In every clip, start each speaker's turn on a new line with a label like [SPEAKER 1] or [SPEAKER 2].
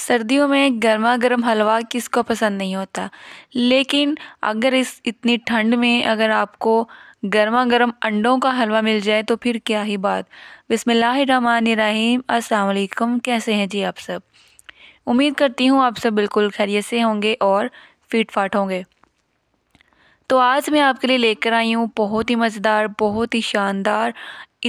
[SPEAKER 1] सर्दियों में गर्मा गर्म हलवा किसको पसंद नहीं होता लेकिन अगर इस इतनी ठंड में अगर आपको गर्मा गर्म अंडों का हलवा मिल जाए तो फिर क्या ही बात बिसमीम अस्सलाम कैसे हैं जी आप सब उम्मीद करती हूँ आप सब बिल्कुल खैरियत से होंगे और फिट फाट होंगे तो आज मैं आपके लिए लेकर आई हूँ बहुत ही मज़ेदार बहुत ही शानदार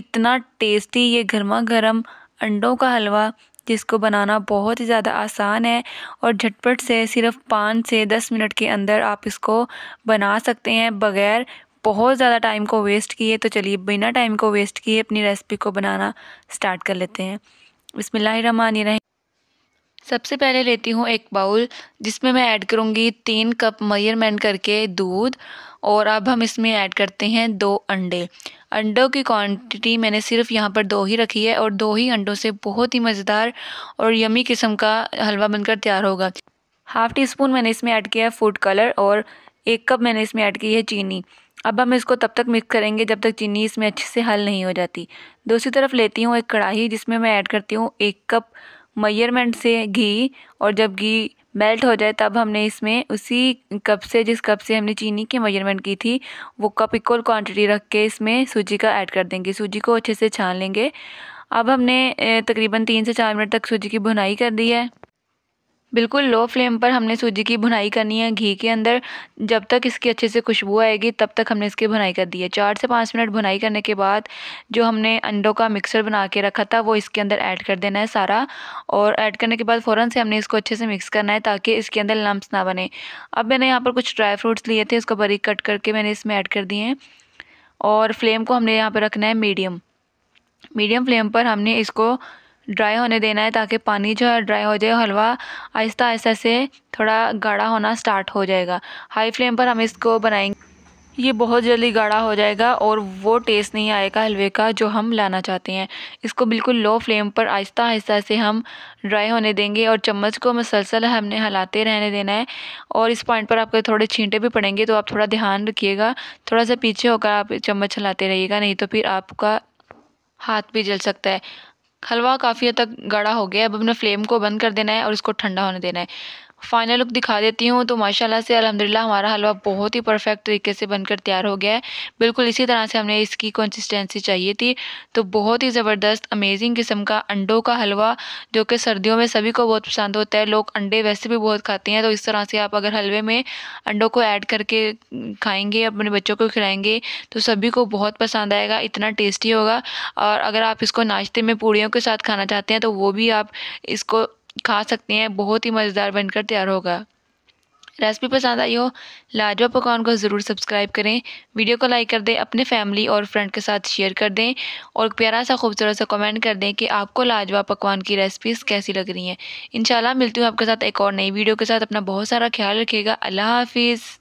[SPEAKER 1] इतना टेस्टी ये गर्मा गर्म अंडों का हलवा जिसको बनाना बहुत ही ज़्यादा आसान है और झटपट से सिर्फ पाँच से दस मिनट के अंदर आप इसको बना सकते हैं बग़ैर बहुत ज़्यादा टाइम को वेस्ट किए तो चलिए बिना टाइम को वेस्ट किए अपनी रेसिपी को बनाना स्टार्ट कर लेते हैं बसमिल्ल रन सबसे पहले लेती हूँ एक बाउल जिसमें मैं ऐड करूँगी तीन कप मयरमेंट करके दूध और अब हम इसमें ऐड करते हैं दो अंडे अंडों की क्वांटिटी मैंने सिर्फ यहाँ पर दो ही रखी है और दो ही अंडों से बहुत ही मज़ेदार और यमी किस्म का हलवा बनकर तैयार होगा हाफ़ टी स्पून मैंने इसमें ऐड किया है फूड कलर और एक कप मैंने इसमें ऐड की है चीनी अब हम इसको तब तक मिक्स करेंगे जब तक चीनी इसमें अच्छे से हल नहीं हो जाती दूसरी तरफ लेती हूँ एक कढ़ाई जिसमें मैं ऐड करती हूँ एक कप मयरमेंट से घी और जब घी मेल्ट हो जाए तब हमने इसमें उसी कप से जिस कप से हमने चीनी की मेजरमेंट की थी वो कप इक्वल क्वांटिटी रख के इसमें सूजी का ऐड कर देंगे सूजी को अच्छे से छान लेंगे अब हमने तकरीबन तीन से चार मिनट तक सूजी की भुनाई कर दी है बिल्कुल लो फ्लेम पर हमने सूजी की भुनाई करनी है घी के अंदर जब तक इसकी अच्छे से खुशबू आएगी तब तक हमने इसकी भुनाई कर दी है चार से पाँच मिनट भुनाई करने के बाद जो हमने अंडों का मिक्सर बना के रखा था वो इसके अंदर ऐड कर देना है सारा और ऐड करने के बाद फ़ौरन से हमने इसको अच्छे से मिक्स करना है ताकि इसके अंदर लम्ब्स ना बने अब मैंने यहाँ पर कुछ ड्राई फ्रूट्स लिए थे इसको बारीक कट करके मैंने इसमें ऐड कर दिए हैं और फ्लेम को हमने यहाँ पर रखना है मीडियम मीडियम फ्लेम पर हमने इसको ड्राई होने देना है ताकि पानी जो है ड्राई हो जाए हलवा आहिस्ता आहिस्ता से थोड़ा गाढ़ा होना स्टार्ट हो जाएगा हाई फ्लेम पर हम इसको बनाएंगे ये बहुत जल्दी गाढ़ा हो जाएगा और वो टेस्ट नहीं आएगा हलवे का जो हम लाना चाहते हैं इसको बिल्कुल लो फ्लेम पर आहिस्ता आहिस्ता से हम ड्राई होने देंगे और चम्मच को मसलसल हमने हिलाते रहने देना है और इस पॉइंट पर आपके थोड़े छींटे भी पड़ेंगे तो आप थोड़ा ध्यान रखिएगा थोड़ा सा पीछे होकर आप चम्मच हिलाते रहिएगा नहीं तो फिर आपका हाथ भी जल सकता है हलवा काफ़ी हद तक गाढ़ा हो गया है अब हमने फ्लेम को बंद कर देना है और इसको ठंडा होने देना है फाइनल लुक दिखा देती हूँ तो माशाल्लाह से अल्हम्दुलिल्लाह हमारा हलवा बहुत ही परफेक्ट तरीके से बनकर तैयार हो गया है बिल्कुल इसी तरह से हमने इसकी कंसिस्टेंसी चाहिए थी तो बहुत ही ज़बरदस्त अमेजिंग किस्म का अंडों का हलवा जो कि सर्दियों में सभी को बहुत पसंद होता है लोग अंडे वैसे भी बहुत खाते हैं तो इस तरह से आप अगर हलवे में अंडों को ऐड करके खाएँगे अपने बच्चों को खिलाएँगे तो सभी को बहुत पसंद आएगा इतना टेस्टी होगा और अगर आप इसको नाश्ते में पूड़ियों के साथ खाना चाहते हैं तो वो भी आप इसको खा सकते हैं बहुत ही मज़ेदार बनकर तैयार होगा रेसिपी पसंद आई हो लाजवा पकवान को ज़रूर सब्सक्राइब करें वीडियो को लाइक कर दें अपने फैमिली और फ्रेंड के साथ शेयर कर दें और प्यारा सा खूबसूरत सा कमेंट कर दें कि आपको लाजवा पकवान की रेसिपीज़ कैसी लग रही हैं इन मिलती हूँ आपके साथ एक और नई वीडियो के साथ अपना बहुत सारा ख्याल रखिएगा अल्लाह हाफिज़